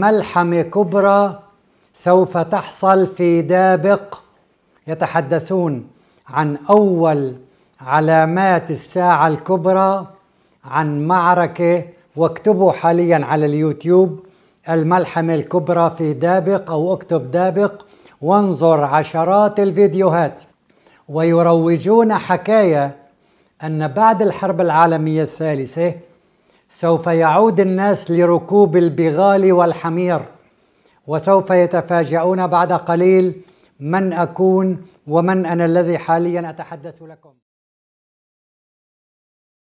ملحمه كبرى سوف تحصل في دابق يتحدثون عن اول علامات الساعه الكبرى عن معركه واكتبوا حاليا على اليوتيوب الملحمه الكبرى في دابق او اكتب دابق وانظر عشرات الفيديوهات ويروجون حكايه ان بعد الحرب العالميه الثالثه سوف يعود الناس لركوب البغال والحمير وسوف يتفاجؤون بعد قليل من اكون ومن انا الذي حاليا اتحدث لكم